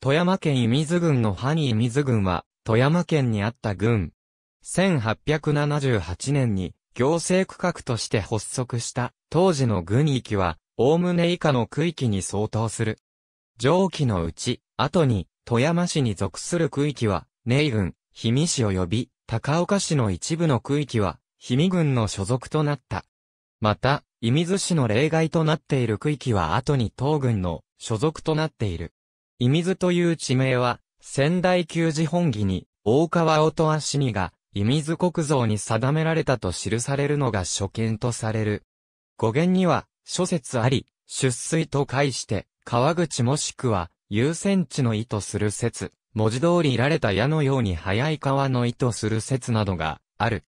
富山県伊水郡のハニー伊水郡は、富山県にあった郡。1878年に、行政区画として発足した、当時の郡域は、おおむね以下の区域に相当する。上記のうち、後に、富山市に属する区域は、寧郡、氷見市及び、高岡市の一部の区域は、氷見郡の所属となった。また、伊水市の例外となっている区域は後に東郡の所属となっている。伊水という地名は、仙台旧字本義に、大川音足にが、伊水国像に定められたと記されるのが初見とされる。語源には、諸説あり、出水と解して、川口もしくは、優先地の意図する説、文字通りいられた矢のように早い川の意図する説などがある。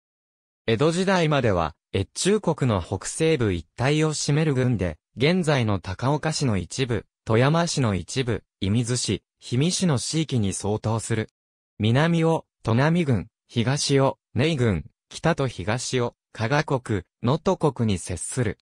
江戸時代までは、越中国の北西部一帯を占める軍で、現在の高岡市の一部、富山市の一部、伊水市、氷見市の地域に相当する。南を、富南郡、東を、根井郡、北と東を、加賀国、能登国に接する。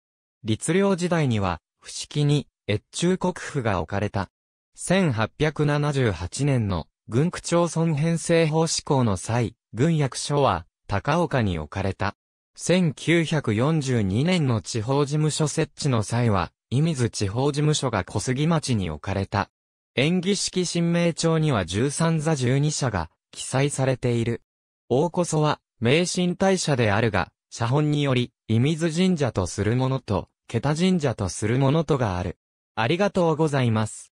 律令時代には、不議に、越中国府が置かれた。1878年の、軍区町村編成法施行の際、軍役所は、高岡に置かれた。1942年の地方事務所設置の際は、射水地方事務所が小杉町に置かれた。演技式新名帳には13座12社が記載されている。大こそは、名神大社であるが、写本により、射水神社とするものと、桁神社とするものとがある。ありがとうございます。